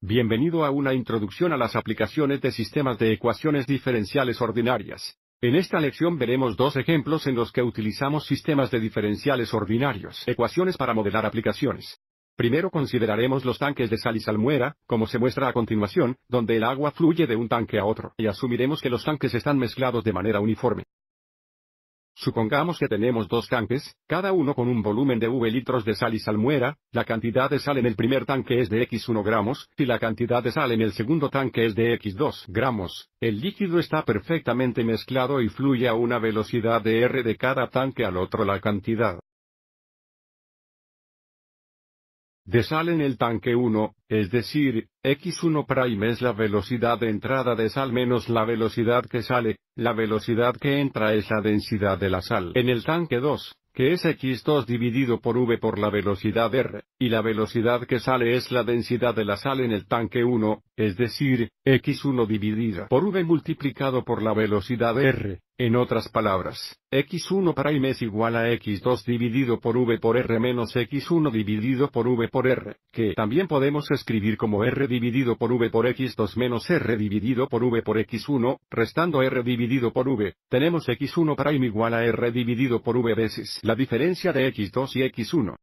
Bienvenido a una introducción a las aplicaciones de sistemas de ecuaciones diferenciales ordinarias. En esta lección veremos dos ejemplos en los que utilizamos sistemas de diferenciales ordinarios, ecuaciones para modelar aplicaciones. Primero consideraremos los tanques de sal y salmuera, como se muestra a continuación, donde el agua fluye de un tanque a otro, y asumiremos que los tanques están mezclados de manera uniforme. Supongamos que tenemos dos tanques, cada uno con un volumen de V litros de sal y salmuera, la cantidad de sal en el primer tanque es de X1 gramos, y la cantidad de sal en el segundo tanque es de X2 gramos. El líquido está perfectamente mezclado y fluye a una velocidad de R de cada tanque al otro la cantidad de sal en el tanque 1, es decir, x1' es la velocidad de entrada de sal menos la velocidad que sale, la velocidad que entra es la densidad de la sal en el tanque 2, que es x2 dividido por v por la velocidad r, y la velocidad que sale es la densidad de la sal en el tanque 1, es decir, x1 dividida por v multiplicado por la velocidad r, en otras palabras, x1 prime es igual a x2 dividido por v por r menos x1 dividido por v por r, que también podemos escribir como r dividido por v por x2 menos r dividido por v por x1, restando r dividido por v, tenemos x1 prime igual a r dividido por v veces la diferencia de x2 y x1.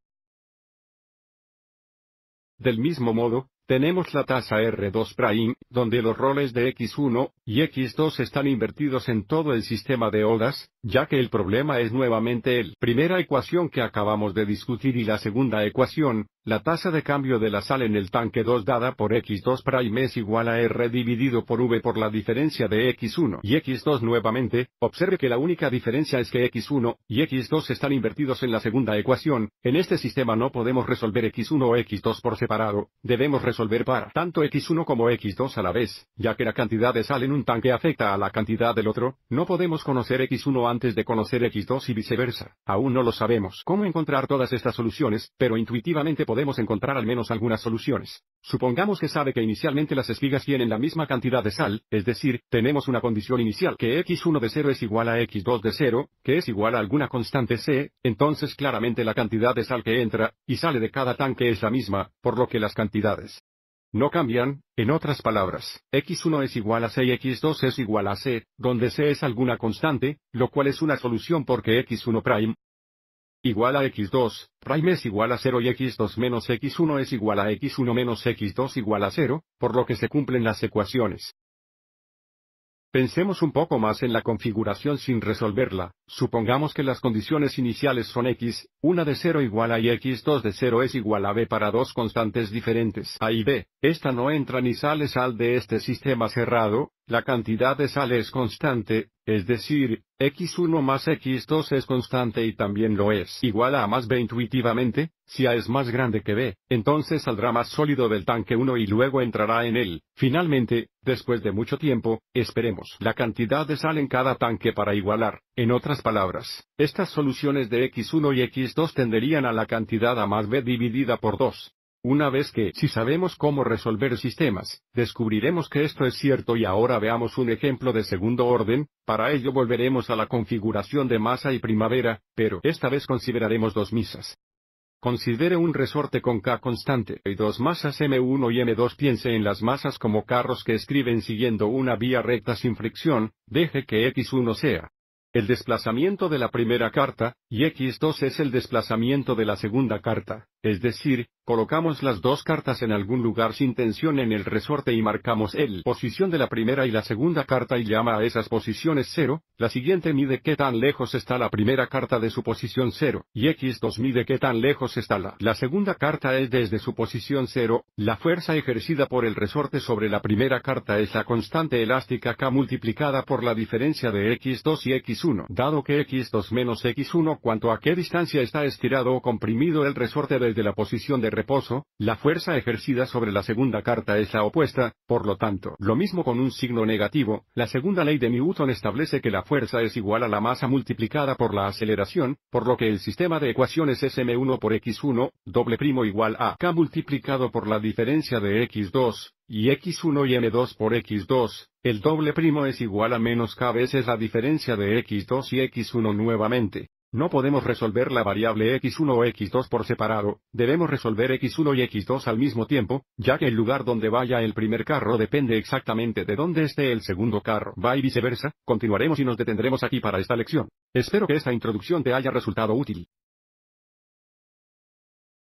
Del mismo modo, tenemos la tasa R2', prime, donde los roles de X1 y X2 están invertidos en todo el sistema de odas, ya que el problema es nuevamente el primera ecuación que acabamos de discutir y la segunda ecuación, la tasa de cambio de la sal en el tanque 2 dada por X2' es igual a R dividido por V por la diferencia de X1 y X2 nuevamente, observe que la única diferencia es que X1 y X2 están invertidos en la segunda ecuación, en este sistema no podemos resolver X1 o X2 por separado, debemos resolver para tanto X1 como X2 a la vez, ya que la cantidad de sal en un tanque afecta a la cantidad del otro, no podemos conocer X1 antes de conocer X2 y viceversa, aún no lo sabemos cómo encontrar todas estas soluciones, pero intuitivamente podemos podemos encontrar al menos algunas soluciones. Supongamos que sabe que inicialmente las espigas tienen la misma cantidad de sal, es decir, tenemos una condición inicial que x1 de 0 es igual a x2 de 0, que es igual a alguna constante c, entonces claramente la cantidad de sal que entra y sale de cada tanque es la misma, por lo que las cantidades no cambian, en otras palabras, x1 es igual a c y x2 es igual a c, donde c es alguna constante, lo cual es una solución porque x1' igual a x2, prime es igual a 0 y x2 menos x1 es igual a x1 menos x2 igual a 0, por lo que se cumplen las ecuaciones. Pensemos un poco más en la configuración sin resolverla, supongamos que las condiciones iniciales son x, 1 de 0 igual a y x2 de 0 es igual a b para dos constantes diferentes a y b, esta no entra ni sale sal de este sistema cerrado, la cantidad de sal es constante, es decir, x1 más x2 es constante y también lo es igual a más b intuitivamente, si a es más grande que b, entonces saldrá más sólido del tanque 1 y luego entrará en él. Finalmente, después de mucho tiempo, esperemos la cantidad de sal en cada tanque para igualar. En otras palabras, estas soluciones de x1 y x2 tenderían a la cantidad a más b dividida por 2. Una vez que, si sabemos cómo resolver sistemas, descubriremos que esto es cierto y ahora veamos un ejemplo de segundo orden, para ello volveremos a la configuración de masa y primavera, pero esta vez consideraremos dos misas. Considere un resorte con K constante y dos masas M1 y M2. Piense en las masas como carros que escriben siguiendo una vía recta sin fricción, deje que X1 sea el desplazamiento de la primera carta, y X2 es el desplazamiento de la segunda carta. Es decir, colocamos las dos cartas en algún lugar sin tensión en el resorte y marcamos el posición de la primera y la segunda carta y llama a esas posiciones 0, la siguiente mide qué tan lejos está la primera carta de su posición 0, y X2 mide qué tan lejos está la. segunda carta es desde su posición 0, la fuerza ejercida por el resorte sobre la primera carta es la constante elástica K multiplicada por la diferencia de X2 y X1, dado que X2 menos X1 cuanto a qué distancia está estirado o comprimido el resorte del de la posición de reposo, la fuerza ejercida sobre la segunda carta es la opuesta, por lo tanto, lo mismo con un signo negativo, la segunda ley de Newton establece que la fuerza es igual a la masa multiplicada por la aceleración, por lo que el sistema de ecuaciones es m1 por x1, doble primo igual a k multiplicado por la diferencia de x2, y x1 y m2 por x2, el doble primo es igual a menos k veces la diferencia de x2 y x1 nuevamente. No podemos resolver la variable x1 o x2 por separado, debemos resolver x1 y x2 al mismo tiempo, ya que el lugar donde vaya el primer carro depende exactamente de dónde esté el segundo carro va y viceversa, continuaremos y nos detendremos aquí para esta lección. Espero que esta introducción te haya resultado útil.